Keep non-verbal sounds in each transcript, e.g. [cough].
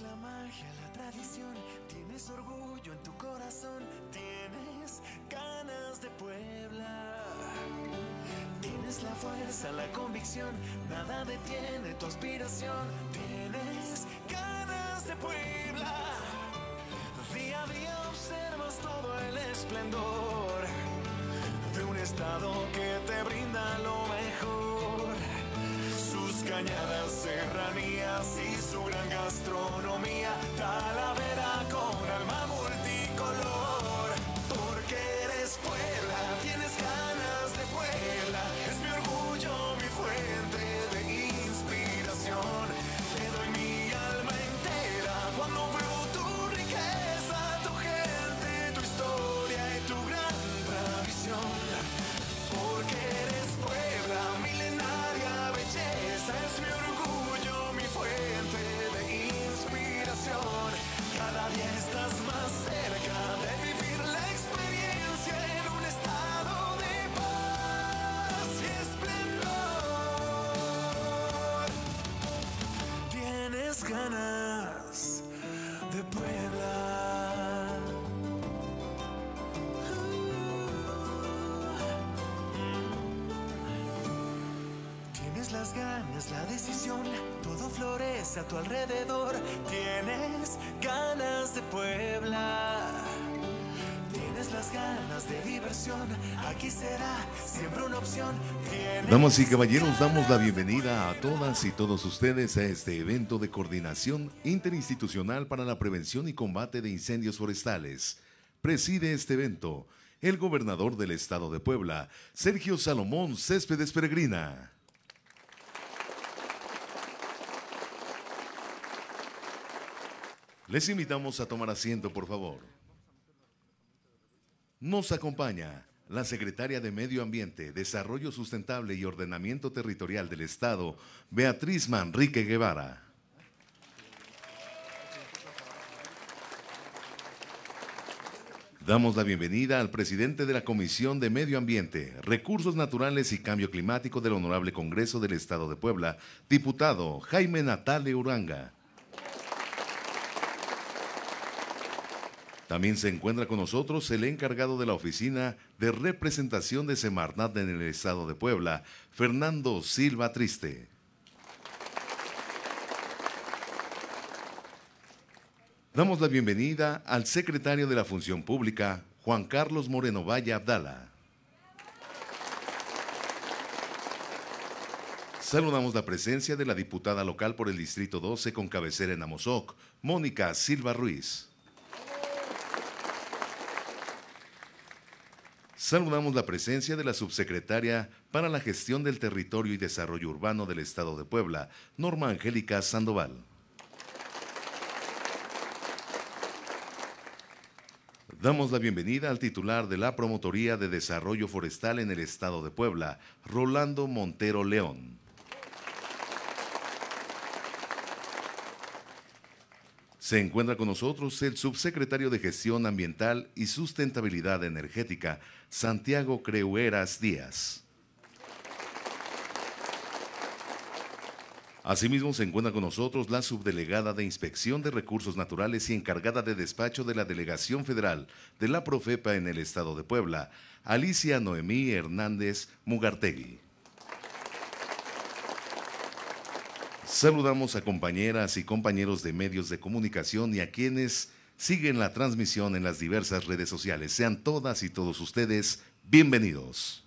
la magia, la tradición, tienes orgullo en tu corazón, tienes ganas de Puebla. Tienes la fuerza, la convicción, nada detiene tu aspiración, tienes ganas de Puebla. Día a día observas todo el esplendor de un estado que te brinda lo mejor. Sus cañadas, serranías y astronomi las ganas, la decisión, todo florece a tu alrededor. Tienes ganas de Puebla. Tienes las ganas de diversión, aquí será siempre una opción. Damas y caballeros, damos la bienvenida a todas y todos ustedes a este evento de coordinación interinstitucional para la prevención y combate de incendios forestales. Preside este evento el gobernador del estado de Puebla, Sergio Salomón Céspedes Peregrina. Les invitamos a tomar asiento, por favor. Nos acompaña la secretaria de Medio Ambiente, Desarrollo Sustentable y Ordenamiento Territorial del Estado, Beatriz Manrique Guevara. Damos la bienvenida al presidente de la Comisión de Medio Ambiente, Recursos Naturales y Cambio Climático del Honorable Congreso del Estado de Puebla, diputado Jaime Natale Uranga. También se encuentra con nosotros el encargado de la oficina de representación de Semarnat en el estado de Puebla, Fernando Silva Triste. Damos la bienvenida al secretario de la Función Pública, Juan Carlos Moreno Valle Abdala. Saludamos la presencia de la diputada local por el Distrito 12 con cabecera en Amozoc, Mónica Silva Ruiz. Saludamos la presencia de la subsecretaria para la Gestión del Territorio y Desarrollo Urbano del Estado de Puebla, Norma Angélica Sandoval. Damos la bienvenida al titular de la Promotoría de Desarrollo Forestal en el Estado de Puebla, Rolando Montero León. Se encuentra con nosotros el subsecretario de Gestión Ambiental y Sustentabilidad Energética, Santiago Creueras Díaz. Asimismo, se encuentra con nosotros la subdelegada de Inspección de Recursos Naturales y encargada de despacho de la Delegación Federal de la Profepa en el Estado de Puebla, Alicia Noemí Hernández Mugartegui. Saludamos a compañeras y compañeros de medios de comunicación y a quienes siguen la transmisión en las diversas redes sociales. Sean todas y todos ustedes bienvenidos.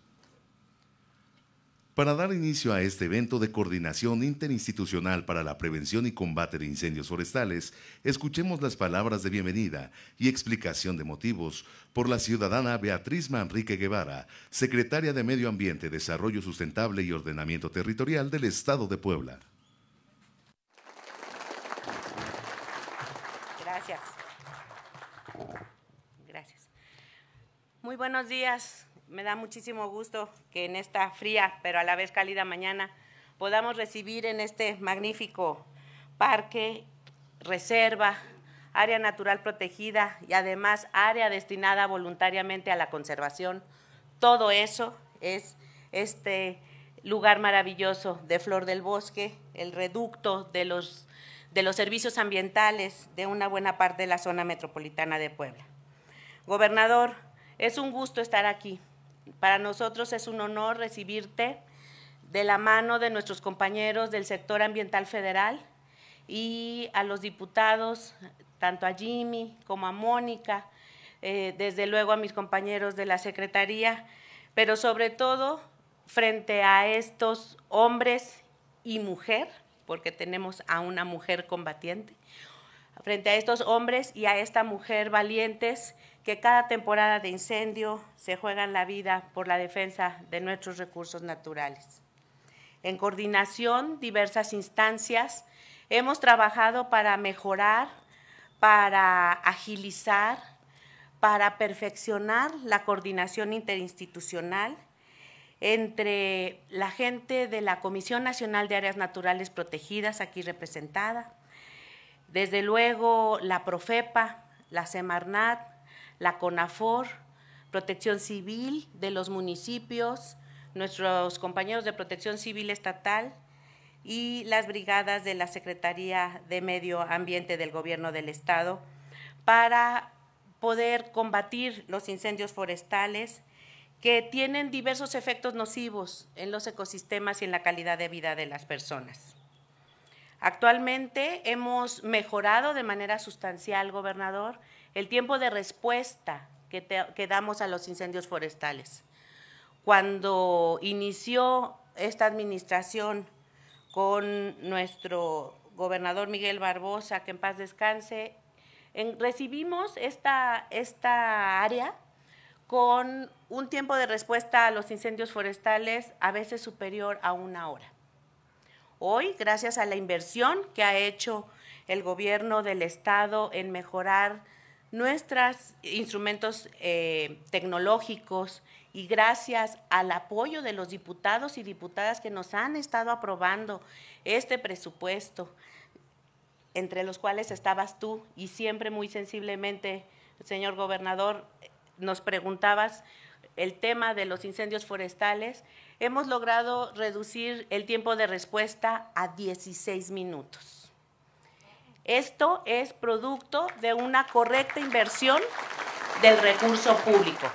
Para dar inicio a este evento de coordinación interinstitucional para la prevención y combate de incendios forestales, escuchemos las palabras de bienvenida y explicación de motivos por la ciudadana Beatriz Manrique Guevara, secretaria de Medio Ambiente, Desarrollo Sustentable y Ordenamiento Territorial del Estado de Puebla. Muy buenos días. Me da muchísimo gusto que en esta fría, pero a la vez cálida mañana, podamos recibir en este magnífico parque, reserva, área natural protegida y además área destinada voluntariamente a la conservación. Todo eso es este lugar maravilloso de Flor del Bosque, el reducto de los, servicios ambientales de una buena parte de la zona metropolitana de Puebla. Gobernador, es un gusto estar aquí. Para nosotros es un honor recibirte de la mano de nuestros compañeros del sector ambiental federal y a los diputados, tanto a Jimmy como a Mónica, eh, desde luego a mis compañeros de la Secretaría, pero sobre todo frente a estos hombres y mujer, porque tenemos a una mujer combatiente, frente a estos hombres y a esta mujer valientes que cada temporada de incendio se juega en la vida por la defensa de nuestros recursos naturales. En coordinación, diversas instancias, hemos trabajado para mejorar, para agilizar, para perfeccionar la coordinación interinstitucional entre la gente de la Comisión Nacional de Áreas Naturales Protegidas, aquí representada, desde luego la Profepa, la Semarnat, la CONAFOR, Protección Civil de los municipios, nuestros compañeros de Protección Civil Estatal y las brigadas de la Secretaría de Medio Ambiente del Gobierno del Estado para poder combatir los incendios forestales que tienen diversos efectos nocivos en los ecosistemas y en la calidad de vida de las personas. Actualmente hemos mejorado de manera sustancial, gobernador, el tiempo de respuesta que, damos a los incendios forestales. Cuando inició esta administración con nuestro gobernador Miguel Barbosa, que en paz descanse, recibimos esta, esta área con un tiempo de respuesta a los incendios forestales a veces superior a una hora. Hoy, gracias a la inversión que ha hecho el gobierno del estado en mejorar nuestros instrumentos eh, tecnológicos y gracias al apoyo de los diputados y diputadas que nos han estado aprobando este presupuesto, entre los cuales estabas tú y siempre muy sensiblemente, señor gobernador, nos preguntabas el tema de los incendios forestales, hemos logrado reducir el tiempo de respuesta a 16 minutos esto es producto de una correcta inversión del recurso público,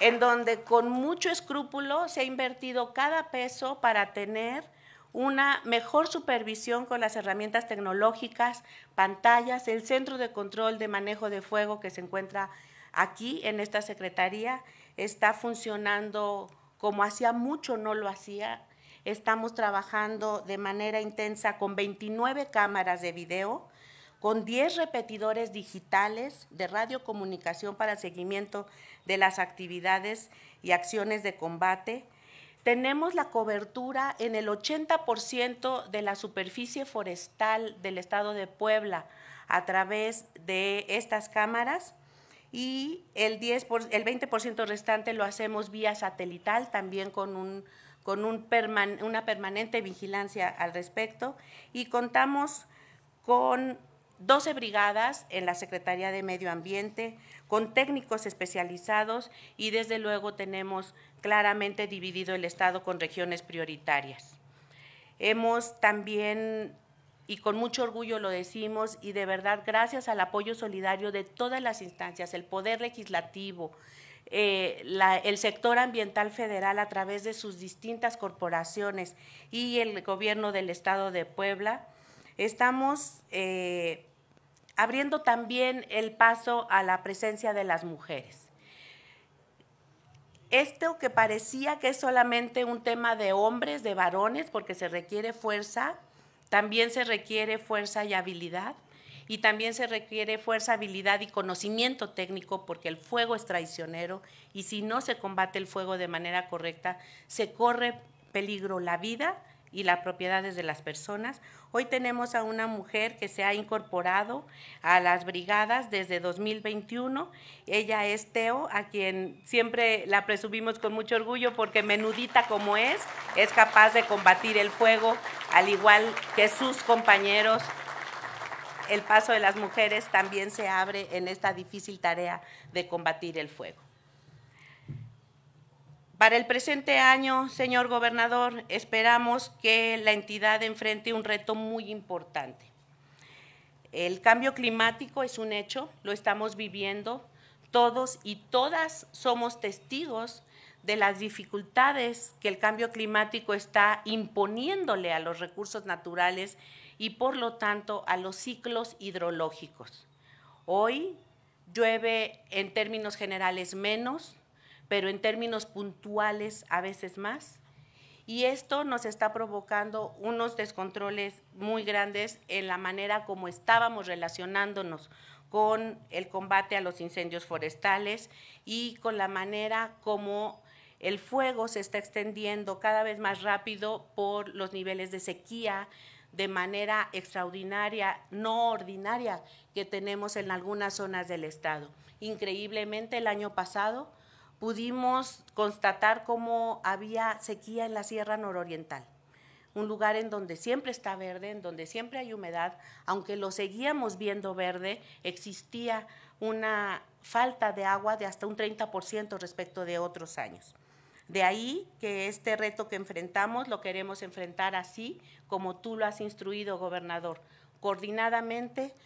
en donde con mucho escrúpulo se ha invertido cada peso para tener una mejor supervisión con las herramientas tecnológicas, pantallas, el centro de control de manejo de fuego que se encuentra aquí en esta secretaría está funcionando como hacía mucho no lo hacía Estamos trabajando de manera intensa con 29 cámaras de video, con 10 repetidores digitales de radiocomunicación para el seguimiento de las actividades y acciones de combate. Tenemos la cobertura en el 80% de la superficie forestal del estado de Puebla a través de estas cámaras y el, 10 por, el 20% restante lo hacemos vía satelital también con un con una permanente vigilancia al respecto y contamos con 12 brigadas en la Secretaría de Medio Ambiente, con técnicos especializados y desde luego tenemos claramente dividido el Estado con regiones prioritarias. Hemos también, y con mucho orgullo lo decimos, y de verdad gracias al apoyo solidario de todas las instancias, el Poder Legislativo, eh, el sector ambiental federal a través de sus distintas corporaciones y el gobierno del estado de Puebla, estamos eh, abriendo también el paso a la presencia de las mujeres. Esto que parecía que es solamente un tema de hombres, de varones, porque se requiere fuerza, también se requiere fuerza y habilidad y también se requiere fuerza, habilidad y conocimiento técnico porque el fuego es traicionero y si no se combate el fuego de manera correcta, se corre peligro la vida y las propiedades de las personas. Hoy tenemos a una mujer que se ha incorporado a las brigadas desde 2021. Ella es Teo, a quien siempre la presumimos con mucho orgullo porque menudita como es, es capaz de combatir el fuego, al igual que sus compañeros el paso de las mujeres también se abre en esta difícil tarea de combatir el fuego. Para el presente año, señor gobernador, esperamos que la entidad enfrente un reto muy importante. El cambio climático es un hecho, lo estamos viviendo, todos y todas somos testigos de las dificultades que el cambio climático está imponiéndole a los recursos naturales y por lo tanto a los ciclos hidrológicos. Hoy llueve en términos generales menos, pero en términos puntuales a veces más. Y esto nos está provocando unos descontroles muy grandes en la manera como estábamos relacionándonos con el combate a los incendios forestales y con la manera como el fuego se está extendiendo cada vez más rápido por los niveles de sequía, de manera extraordinaria, no ordinaria, que tenemos en algunas zonas del Estado. Increíblemente, el año pasado pudimos constatar cómo había sequía en la Sierra Nororiental un lugar en donde siempre está verde, en donde siempre hay humedad, aunque lo seguíamos viendo verde, existía una falta de agua de hasta un 30% respecto de otros años. De ahí que este reto que enfrentamos lo queremos enfrentar así como tú lo has instruido, gobernador, coordinadamente,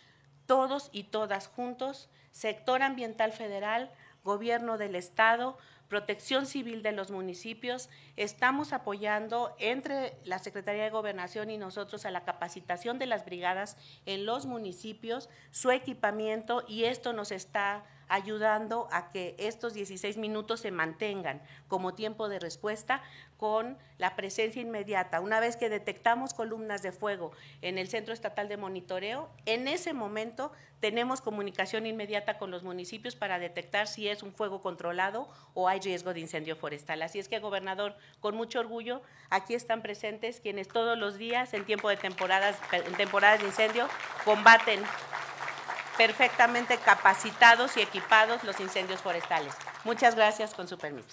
todos y todas juntos, sector ambiental federal, gobierno del estado, protección civil de los municipios, estamos apoyando entre la Secretaría de Gobernación y nosotros a la capacitación de las brigadas en los municipios, su equipamiento y esto nos está ayudando a que estos 16 minutos se mantengan como tiempo de respuesta con la presencia inmediata. Una vez que detectamos columnas de fuego en el Centro Estatal de Monitoreo, en ese momento tenemos comunicación inmediata con los municipios para detectar si es un fuego controlado o hay riesgo de incendio forestal. Así es que, gobernador, con mucho orgullo, aquí están presentes quienes todos los días, en tiempo de temporadas, en temporadas de incendio, combaten perfectamente capacitados y equipados los incendios forestales. Muchas gracias, con su permiso.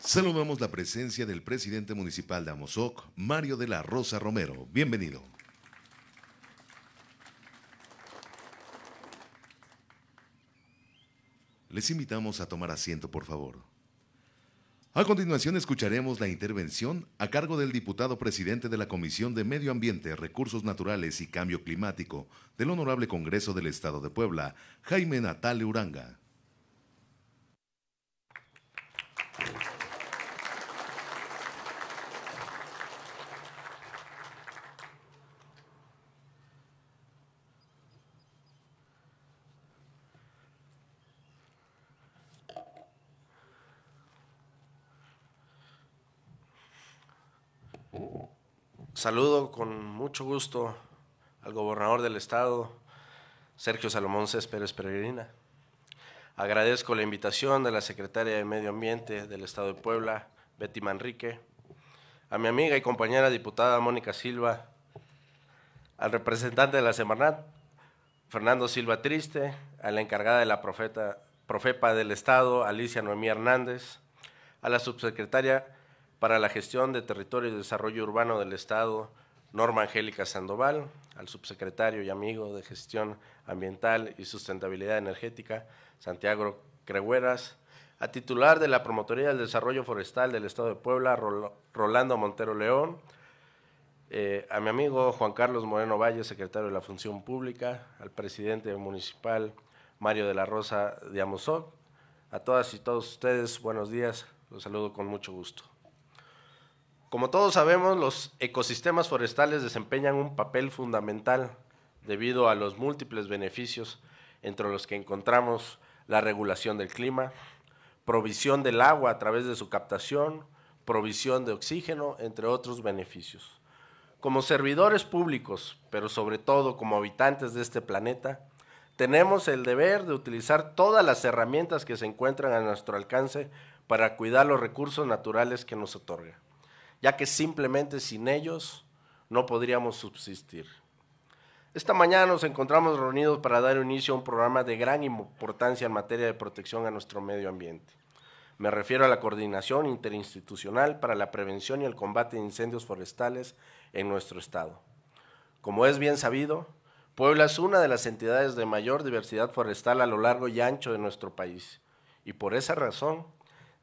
Saludamos la presencia del presidente municipal de Amozoc, Mario de la Rosa Romero. Bienvenido. Les invitamos a tomar asiento, por favor. A continuación escucharemos la intervención a cargo del diputado presidente de la Comisión de Medio Ambiente, Recursos Naturales y Cambio Climático del Honorable Congreso del Estado de Puebla, Jaime Natal Uranga. saludo con mucho gusto al gobernador del estado, Sergio Salomón Céspedes Peregrina. Agradezco la invitación de la secretaria de Medio Ambiente del Estado de Puebla, Betty Manrique, a mi amiga y compañera diputada Mónica Silva, al representante de la Semarnat, Fernando Silva Triste, a la encargada de la profeta, Profepa del Estado, Alicia Noemí Hernández, a la subsecretaria para la gestión de territorio y desarrollo urbano del Estado, Norma Angélica Sandoval, al subsecretario y amigo de Gestión Ambiental y Sustentabilidad Energética, Santiago Cregueras, a titular de la Promotoría del Desarrollo Forestal del Estado de Puebla, Rolando Montero León, eh, a mi amigo Juan Carlos Moreno Valle, secretario de la Función Pública, al presidente municipal Mario de la Rosa de Amozoc, a todas y todos ustedes, buenos días, los saludo con mucho gusto. Como todos sabemos, los ecosistemas forestales desempeñan un papel fundamental debido a los múltiples beneficios entre los que encontramos la regulación del clima, provisión del agua a través de su captación, provisión de oxígeno, entre otros beneficios. Como servidores públicos, pero sobre todo como habitantes de este planeta, tenemos el deber de utilizar todas las herramientas que se encuentran a nuestro alcance para cuidar los recursos naturales que nos otorga ya que simplemente sin ellos no podríamos subsistir. Esta mañana nos encontramos reunidos para dar inicio a un programa de gran importancia en materia de protección a nuestro medio ambiente. Me refiero a la coordinación interinstitucional para la prevención y el combate de incendios forestales en nuestro estado. Como es bien sabido, Puebla es una de las entidades de mayor diversidad forestal a lo largo y ancho de nuestro país, y por esa razón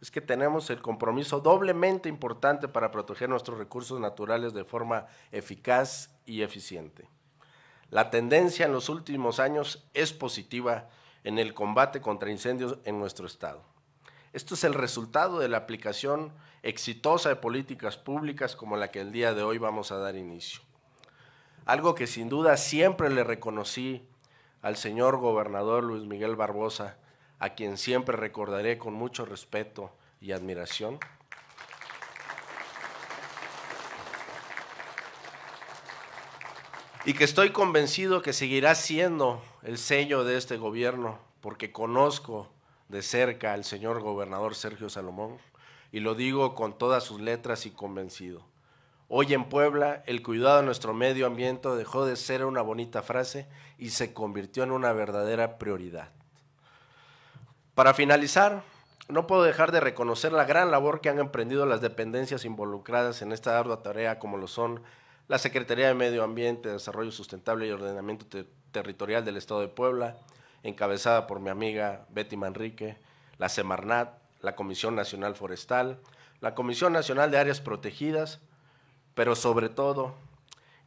es que tenemos el compromiso doblemente importante para proteger nuestros recursos naturales de forma eficaz y eficiente. La tendencia en los últimos años es positiva en el combate contra incendios en nuestro Estado. Esto es el resultado de la aplicación exitosa de políticas públicas como la que el día de hoy vamos a dar inicio. Algo que sin duda siempre le reconocí al señor gobernador Luis Miguel Barbosa a quien siempre recordaré con mucho respeto y admiración. Y que estoy convencido que seguirá siendo el sello de este gobierno, porque conozco de cerca al señor gobernador Sergio Salomón, y lo digo con todas sus letras y convencido. Hoy en Puebla, el cuidado de nuestro medio ambiente dejó de ser una bonita frase y se convirtió en una verdadera prioridad. Para finalizar, no puedo dejar de reconocer la gran labor que han emprendido las dependencias involucradas en esta ardua tarea, como lo son la Secretaría de Medio Ambiente, Desarrollo Sustentable y Ordenamiento Territorial del Estado de Puebla, encabezada por mi amiga Betty Manrique, la Semarnat, la Comisión Nacional Forestal, la Comisión Nacional de Áreas Protegidas, pero sobre todo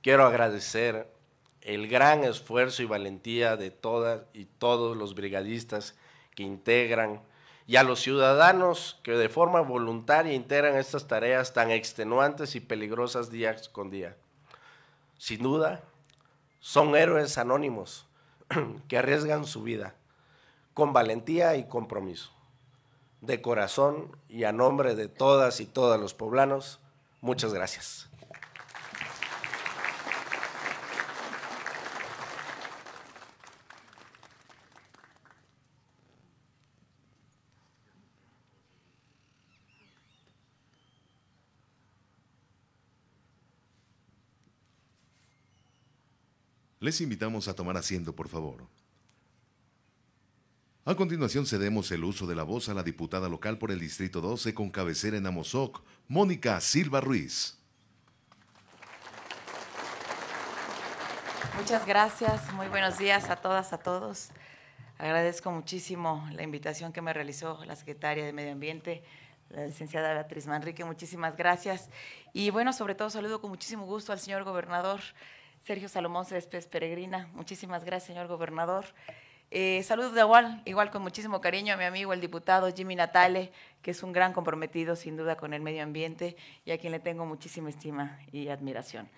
quiero agradecer el gran esfuerzo y valentía de todas y todos los brigadistas que integran y a los ciudadanos que de forma voluntaria integran estas tareas tan extenuantes y peligrosas día con día. Sin duda, son héroes anónimos [clears throat] que arriesgan su vida con valentía y compromiso. De corazón y a nombre de todas y todos los poblanos, muchas gracias. Les invitamos a tomar asiento, por favor. A continuación cedemos el uso de la voz a la diputada local por el Distrito 12 con cabecera en Amozoc, Mónica Silva Ruiz. Muchas gracias, muy buenos días a todas, a todos. Agradezco muchísimo la invitación que me realizó la secretaria de Medio Ambiente, la licenciada Beatriz Manrique, muchísimas gracias. Y bueno, sobre todo saludo con muchísimo gusto al señor gobernador Sergio Salomón Céspedes Peregrina. Muchísimas gracias, señor gobernador. Eh, saludos de igual, igual con muchísimo cariño a mi amigo el diputado Jimmy Natale, que es un gran comprometido sin duda con el medio ambiente y a quien le tengo muchísima estima y admiración.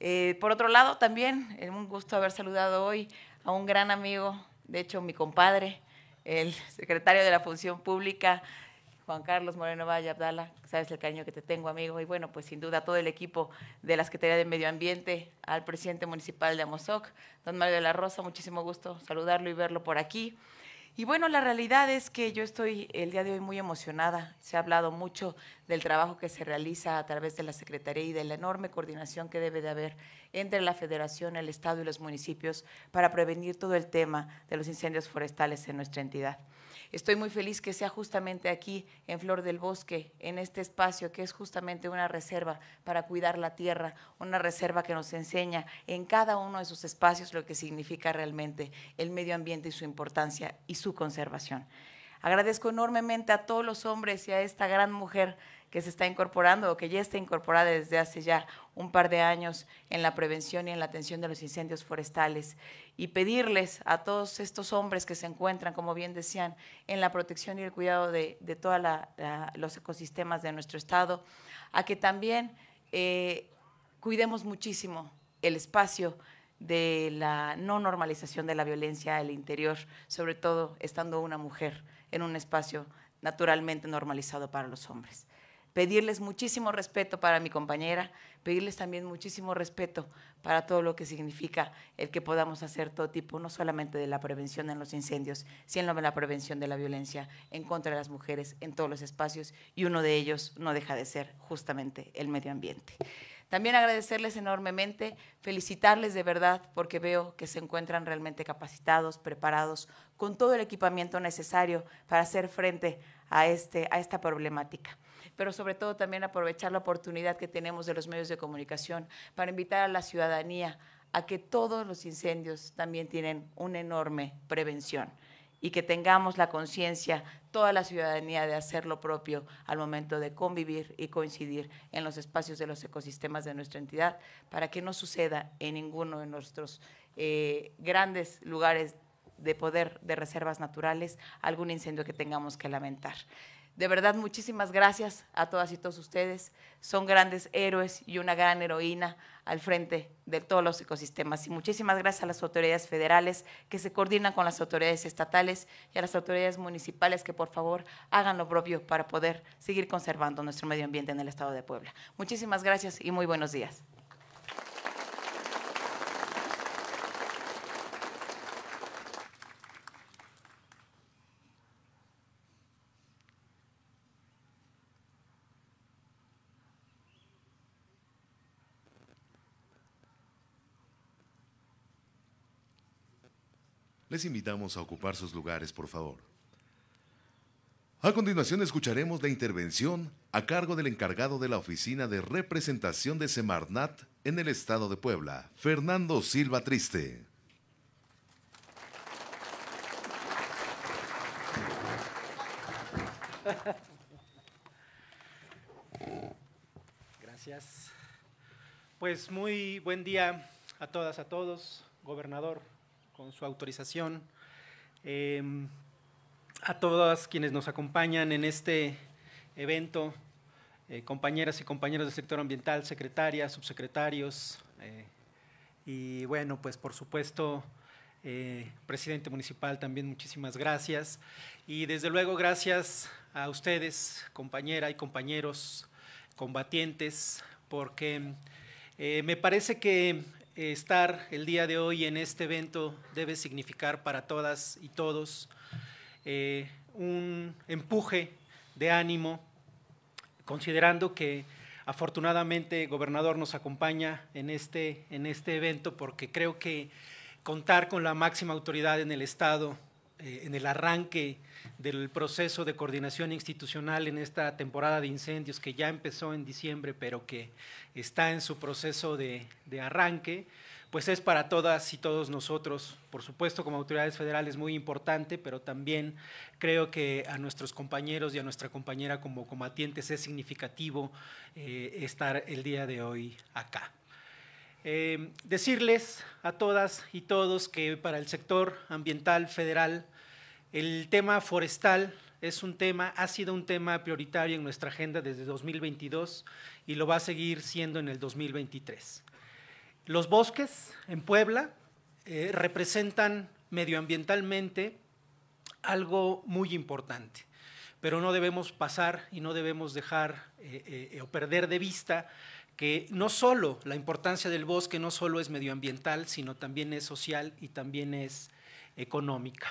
Eh, por otro lado, también es eh, un gusto haber saludado hoy a un gran amigo, de hecho mi compadre, el secretario de la Función Pública, Juan Carlos Moreno Valle Abdala, sabes el cariño que te tengo, amigo, y bueno, pues sin duda todo el equipo de la Secretaría de Medio Ambiente, al presidente municipal de Amozoc, don Mario de la Rosa, muchísimo gusto saludarlo y verlo por aquí. Y bueno, la realidad es que yo estoy el día de hoy muy emocionada. Se ha hablado mucho del trabajo que se realiza a través de la Secretaría y de la enorme coordinación que debe de haber entre la Federación, el Estado y los municipios para prevenir todo el tema de los incendios forestales en nuestra entidad. Estoy muy feliz que sea justamente aquí, en Flor del Bosque, en este espacio que es justamente una reserva para cuidar la tierra, una reserva que nos enseña en cada uno de sus espacios lo que significa realmente el medio ambiente y su importancia y su conservación. Agradezco enormemente a todos los hombres y a esta gran mujer que se está incorporando o que ya está incorporada desde hace ya un par de años en la prevención y en la atención de los incendios forestales. Y pedirles a todos estos hombres que se encuentran, como bien decían, en la protección y el cuidado de, de todos los ecosistemas de nuestro Estado, a que también eh, cuidemos muchísimo el espacio de la no normalización de la violencia al interior, sobre todo estando una mujer en un espacio naturalmente normalizado para los hombres pedirles muchísimo respeto para mi compañera, pedirles también muchísimo respeto para todo lo que significa el que podamos hacer todo tipo, no solamente de la prevención en los incendios, sino de la prevención de la violencia en contra de las mujeres en todos los espacios y uno de ellos no deja de ser justamente el medio ambiente. También agradecerles enormemente, felicitarles de verdad porque veo que se encuentran realmente capacitados, preparados, con todo el equipamiento necesario para hacer frente a, este, a esta problemática pero sobre todo también aprovechar la oportunidad que tenemos de los medios de comunicación para invitar a la ciudadanía a que todos los incendios también tienen una enorme prevención y que tengamos la conciencia, toda la ciudadanía, de hacer lo propio al momento de convivir y coincidir en los espacios de los ecosistemas de nuestra entidad, para que no suceda en ninguno de nuestros eh, grandes lugares de poder de reservas naturales algún incendio que tengamos que lamentar. De verdad, muchísimas gracias a todas y todos ustedes. Son grandes héroes y una gran heroína al frente de todos los ecosistemas. Y muchísimas gracias a las autoridades federales que se coordinan con las autoridades estatales y a las autoridades municipales que por favor hagan lo propio para poder seguir conservando nuestro medio ambiente en el estado de Puebla. Muchísimas gracias y muy buenos días. Les invitamos a ocupar sus lugares, por favor. A continuación escucharemos la intervención a cargo del encargado de la Oficina de Representación de Semarnat en el Estado de Puebla, Fernando Silva Triste. Gracias. Pues muy buen día a todas, a todos, gobernador, con su autorización, em, a todas quienes nos acompañan en este evento, eh, compañeras y compañeros del sector ambiental, secretarias, subsecretarios, eh, y bueno, pues por supuesto, eh, presidente municipal, también muchísimas gracias. Y desde luego gracias a ustedes, compañera y compañeros combatientes, porque me parece que estar el día de hoy en este evento debe significar para todas y todos eh, un empuje de ánimo, considerando que afortunadamente el gobernador nos acompaña este, en este evento porque creo que contar con la máxima autoridad en el Estado eh, en el arranque del proceso de coordinación institucional en esta temporada de incendios que ya empezó en diciembre, pero que está en su proceso de, arranque, pues es para todas y todos nosotros, por supuesto como autoridades federales muy importante, pero también creo que a nuestros compañeros y a nuestra compañera como combatientes es significativo eh, estar el día de hoy acá. Eh, decirles a todas y todos que para el sector ambiental federal el tema forestal es un tema, ha sido un tema prioritario en nuestra agenda desde 2022 y lo va a seguir siendo en el 2023. Los bosques en Puebla eh, representan medioambientalmente algo muy importante, pero no debemos pasar y no debemos dejar eh, eh, o perder de vista que no solo la importancia del bosque no solo es medioambiental, sino también es social y también es económica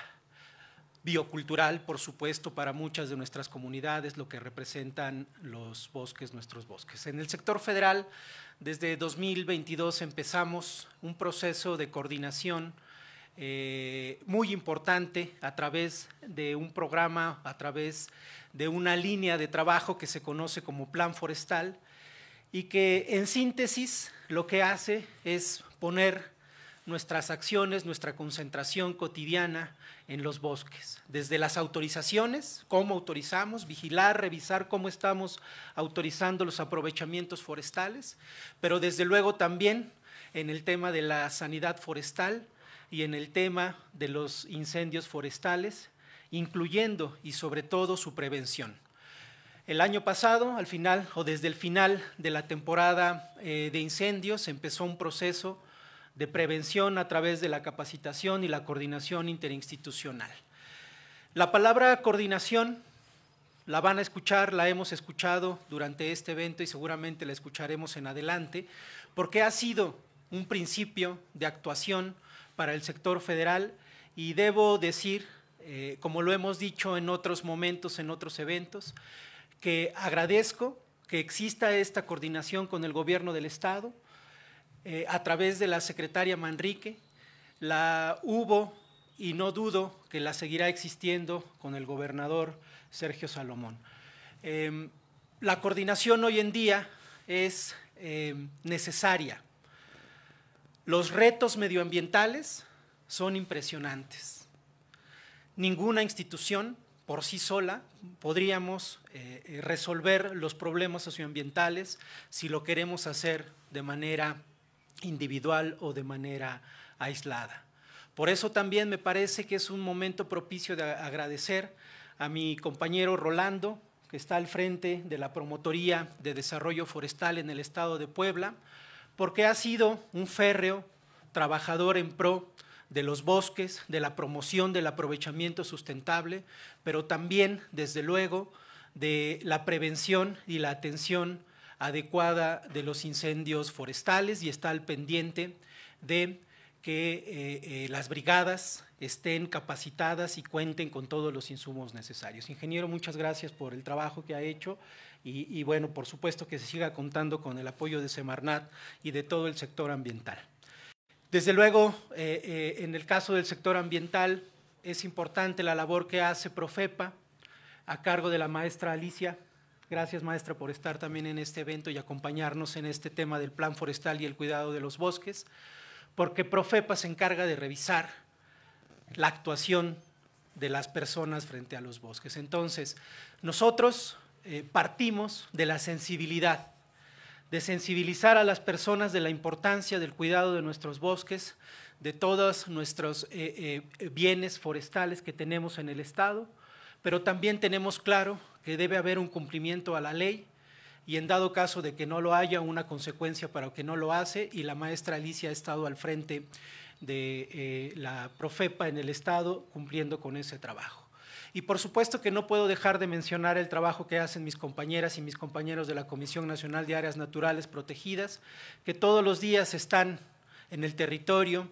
biocultural, por supuesto, para muchas de nuestras comunidades, lo que representan los bosques, nuestros bosques. En el sector federal, desde 2022 empezamos un proceso de coordinación eh, muy importante a través de un programa, a través de una línea de trabajo que se conoce como Plan Forestal y que en síntesis lo que hace es poner nuestras acciones, nuestra concentración cotidiana en los bosques, desde las autorizaciones, cómo autorizamos, vigilar, revisar cómo estamos autorizando los aprovechamientos forestales, pero desde luego también en el tema de la sanidad forestal y en el tema de los incendios forestales, incluyendo y sobre todo su prevención. El año pasado, al final o desde el final de la temporada eh, de incendios, empezó un proceso de prevención a través de la capacitación y la coordinación interinstitucional. La palabra coordinación la van a escuchar, la hemos escuchado durante este evento y seguramente la escucharemos en adelante, porque ha sido un principio de actuación para el sector federal y debo decir, eh, como lo hemos dicho en otros momentos, en otros eventos, que agradezco que exista esta coordinación con el gobierno del Estado, eh, a través de la secretaria Manrique, la hubo y no dudo que la seguirá existiendo con el gobernador Sergio Salomón. Em, la coordinación hoy en día es em, necesaria. Los retos medioambientales son impresionantes. Ninguna institución por sí sola podríamos eh, resolver los problemas socioambientales si lo queremos hacer de manera individual o de manera aislada. Por eso también me parece que es un momento propicio de agradecer a mi compañero Rolando, que está al frente de la Promotoría de Desarrollo Forestal en el Estado de Puebla, porque ha sido un férreo trabajador en pro de los bosques, de la promoción del aprovechamiento sustentable, pero también, desde luego, de la prevención y la atención adecuada de los incendios forestales y está al pendiente de que eh, eh, las brigadas estén capacitadas y cuenten con todos los insumos necesarios. Ingeniero, muchas gracias por el trabajo que ha hecho y, bueno, por supuesto que se siga contando con el apoyo de Semarnat y de todo el sector ambiental. Desde luego, eh, en el caso del sector ambiental, es importante la labor que hace Profepa a cargo de la maestra Alicia Gracias, maestra, por estar también en este evento y acompañarnos en este tema del plan forestal y el cuidado de los bosques, porque Profepa se encarga de revisar la actuación de las personas frente a los bosques. Entonces, nosotros eh, partimos de la sensibilidad, de sensibilizar a las personas de la importancia del cuidado de nuestros bosques, de todos nuestros eh, eh, bienes forestales que tenemos en el Estado, pero también tenemos claro que debe haber un cumplimiento a la ley y en dado caso de que no lo haya, una consecuencia para que no lo hace y la maestra Alicia ha estado al frente de eh, la Profepa en el Estado cumpliendo con ese trabajo. Y por supuesto que no puedo dejar de mencionar el trabajo que hacen mis compañeras y mis compañeros de la Comisión Nacional de Áreas Naturales Protegidas, que todos los días están en el territorio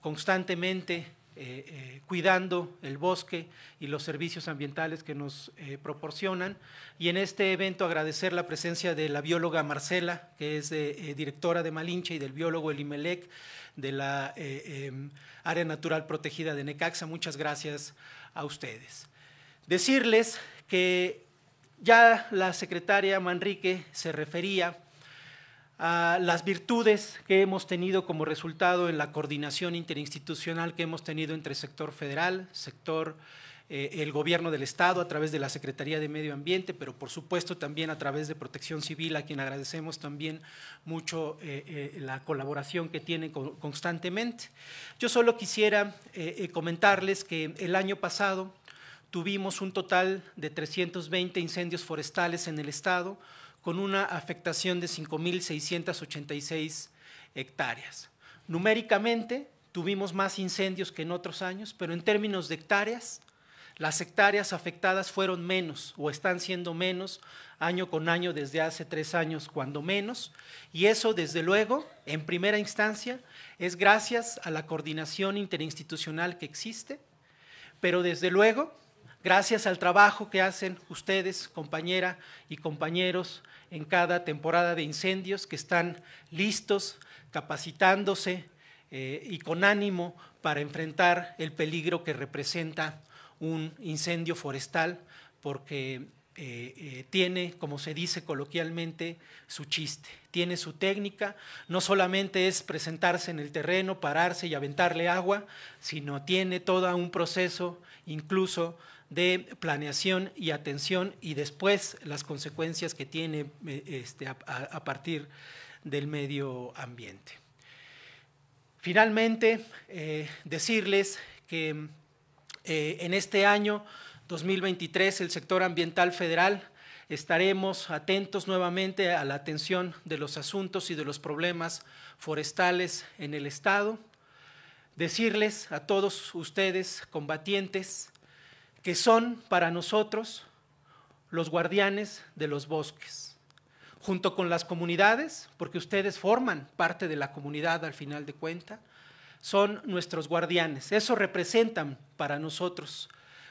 constantemente eh, eh, cuidando el bosque y los servicios ambientales que nos eh, proporcionan. Y en este evento agradecer la presencia de la bióloga Marcela, que es directora de Malinche, y del biólogo Elimelec de la em, Área Natural Protegida de Necaxa. Muchas gracias a ustedes. Decirles que ya la secretaria Manrique se refería las virtudes que hemos tenido como resultado en la coordinación interinstitucional que hemos tenido entre sector federal, sector eh, el gobierno del Estado a través de la Secretaría de Medio Ambiente, pero por supuesto también a través de Protección Civil, a quien agradecemos también mucho eh, eh, la colaboración que tienen constantemente. Yo solo quisiera comentarles que el año pasado tuvimos un total de 320 incendios forestales en el Estado, con una afectación de 5.686 hectáreas. Numéricamente tuvimos más incendios que en otros años, pero en términos de hectáreas, las hectáreas afectadas fueron menos o están siendo menos año con año desde hace tres años cuando menos. Y eso, desde luego, en primera instancia, es gracias a la coordinación interinstitucional que existe, pero desde luego gracias al trabajo que hacen ustedes, compañera y compañeros, en cada temporada de incendios, que están listos, capacitándose eh, y con ánimo para enfrentar el peligro que representa un incendio forestal, porque eh, eh, tiene, como se dice coloquialmente, su chiste, tiene su técnica, no solamente es presentarse en el terreno, pararse y aventarle agua, sino tiene todo un proceso incluso de planeación y atención y después las consecuencias que tiene eh, este, a, partir del medio ambiente. Finalmente, eh, decirles que eh, en este año 2023 el sector ambiental federal estaremos atentos nuevamente a la atención de los asuntos y de los problemas forestales en el Estado. Decirles a todos ustedes, combatientes, que son para nosotros los guardianes de los bosques, junto con las comunidades, porque ustedes forman parte de la comunidad al final de cuenta, son nuestros guardianes. Eso representan para nosotros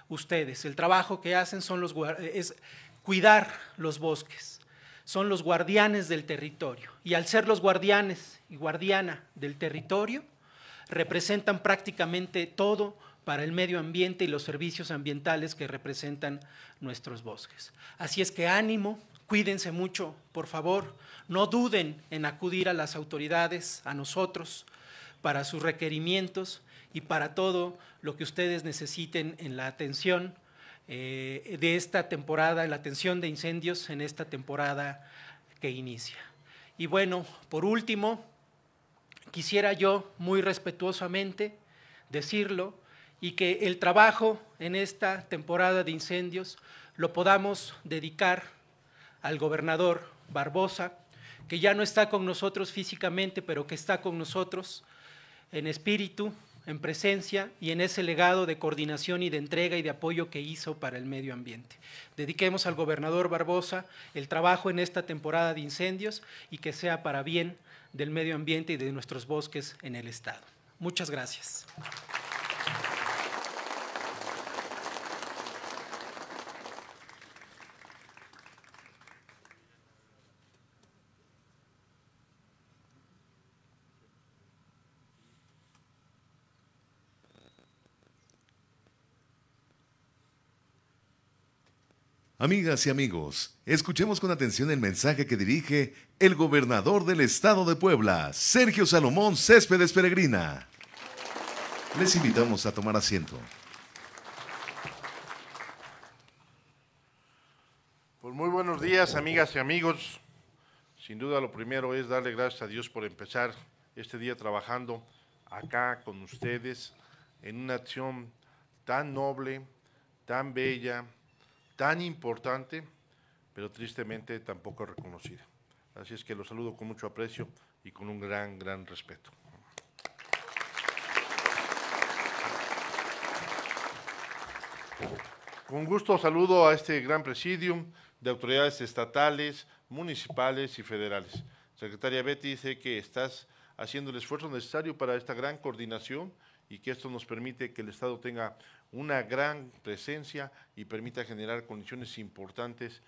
ustedes. El trabajo que hacen son los, es cuidar los bosques. Son los guardianes del territorio. Y al ser los guardianes y guardiana del territorio, representan prácticamente todo para el medio ambiente y los servicios ambientales que representan nuestros bosques. Así es que ánimo, cuídense mucho, por favor, no duden en acudir a las autoridades, a nosotros, para sus requerimientos y para todo lo que ustedes necesiten en la atención eh, de esta temporada, en la atención de incendios en esta temporada que inicia. Y bueno, por último, quisiera yo muy respetuosamente decirlo, y que el trabajo en esta temporada de incendios lo podamos dedicar al gobernador Barbosa, que ya no está con nosotros físicamente, pero que está con nosotros en espíritu, en presencia y en ese legado de coordinación y de entrega y de apoyo que hizo para el medio ambiente. Dediquemos al gobernador Barbosa el trabajo en esta temporada de incendios y que sea para bien del medio ambiente y de nuestros bosques en el Estado. Muchas gracias. Amigas y amigos, escuchemos con atención el mensaje que dirige el gobernador del estado de Puebla, Sergio Salomón Céspedes Peregrina. Les invitamos a tomar asiento. Pues muy buenos días, amigas y amigos. Sin duda lo primero es darle gracias a Dios por empezar este día trabajando acá con ustedes en una acción tan noble, tan bella, tan importante, pero tristemente tampoco reconocida. Así es que lo saludo con mucho aprecio y con un gran, gran respeto. Con gusto saludo a este gran presidium de autoridades estatales, municipales y federales. Secretaria Betty dice que estás haciendo el esfuerzo necesario para esta gran coordinación y que esto nos permite que el Estado tenga una gran presencia y permita generar condiciones importantes,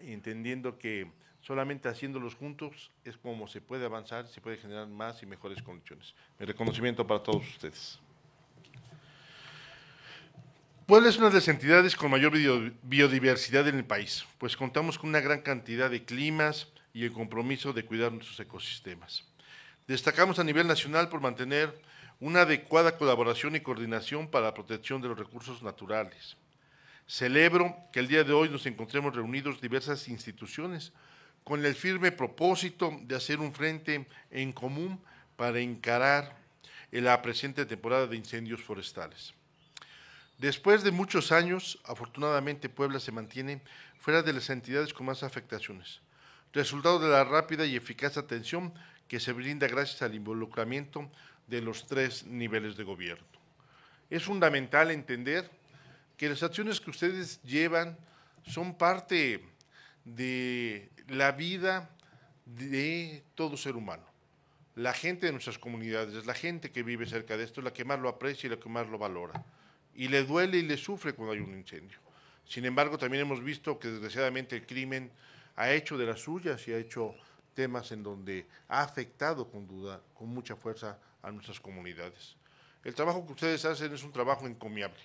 entendiendo que solamente haciéndolos juntos es como se puede avanzar, se puede generar más y mejores condiciones. Mi reconocimiento para todos ustedes. Puebla es una de las entidades con mayor biodiversidad en el país, pues contamos con una gran cantidad de climas y el compromiso de cuidar nuestros ecosistemas. Destacamos a nivel nacional por mantener una adecuada colaboración y coordinación para la protección de los recursos naturales. Celebro que el día de hoy nos encontremos reunidos diversas instituciones con el firme propósito de hacer un frente en común para encarar la presente temporada de incendios forestales. Después de muchos años, afortunadamente Puebla se mantiene fuera de las entidades con más afectaciones, resultado de la rápida y eficaz atención que se brinda gracias al involucramiento de los tres niveles de gobierno. Es fundamental entender que las acciones que ustedes llevan son parte de la vida de todo ser humano. La gente de nuestras comunidades, la gente que vive cerca de esto, es la que más lo aprecia y la que más lo valora. Y le duele y le sufre cuando hay un incendio. Sin embargo, también hemos visto que desgraciadamente el crimen ha hecho de las suyas y ha hecho temas en donde ha afectado con duda, con mucha fuerza a nuestras comunidades. El trabajo que ustedes hacen es un trabajo encomiable.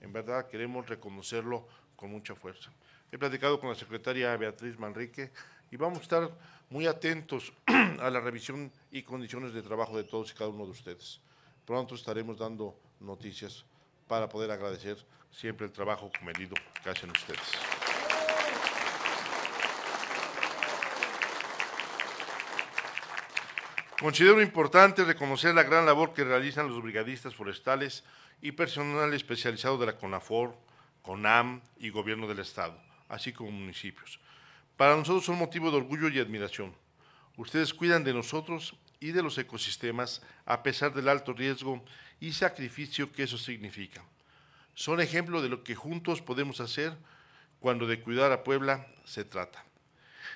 En verdad queremos reconocerlo con mucha fuerza. He platicado con la secretaria Beatriz Manrique y vamos a estar muy atentos [clears throat] a la revisión y condiciones de trabajo de todos y cada uno de ustedes. Pronto estaremos dando noticias para poder agradecer siempre el trabajo comedido que hacen ustedes. Considero importante reconocer la gran labor que realizan los brigadistas forestales y personal especializado de la CONAFOR, CONAM y Gobierno del Estado, así como municipios. Para nosotros son motivo de orgullo y admiración. Ustedes cuidan de nosotros y de los ecosistemas a pesar del alto riesgo y sacrificio que eso significa. Son ejemplo de lo que juntos podemos hacer cuando de cuidar a Puebla se trata.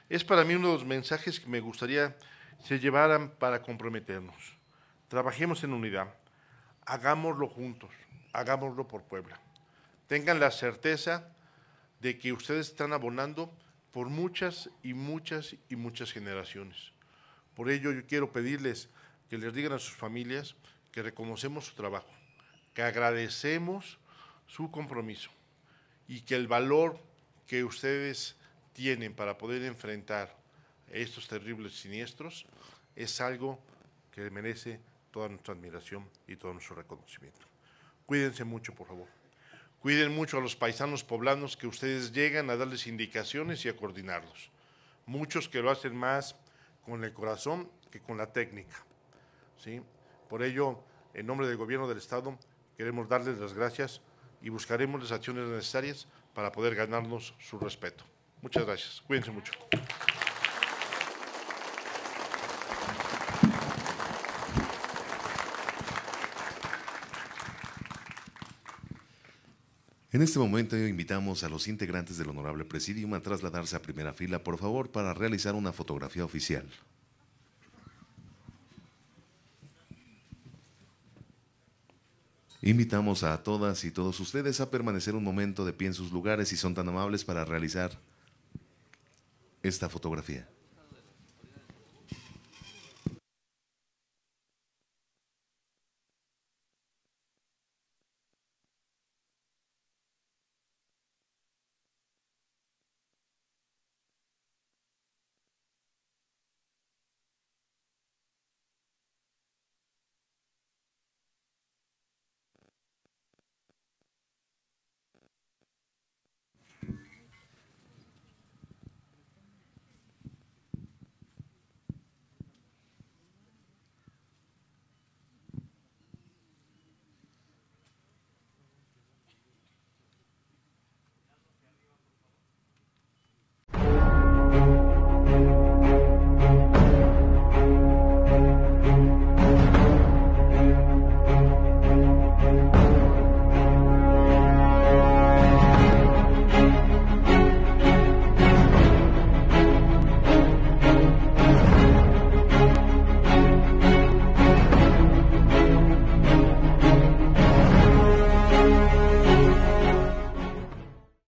Es para mí uno de los mensajes que me gustaría se llevaran para comprometernos. Trabajemos en unidad, hagámoslo juntos, hagámoslo por Puebla. Tengan la certeza de que ustedes están abonando por muchas y muchas y muchas generaciones. Por ello yo quiero pedirles que les digan a sus familias que reconocemos su trabajo, que agradecemos su compromiso y que el valor que ustedes tienen para poder enfrentar estos terribles siniestros es algo que merece toda nuestra admiración y todo nuestro reconocimiento. Cuídense mucho, por favor. Cuiden mucho a los paisanos poblanos que ustedes llegan a darles indicaciones y a coordinarlos. Muchos que lo hacen más con el corazón que con la técnica. Por ello, en nombre del Gobierno del Estado, queremos darles las gracias y buscaremos las acciones necesarias para poder ganarnos su respeto. Muchas gracias. Cuídense mucho. En este momento invitamos a los integrantes del Honorable Presidium a trasladarse a primera fila, por favor, para realizar una fotografía oficial. Invitamos a todas y todos ustedes a permanecer un momento de pie en sus lugares si son tan amables para realizar esta fotografía.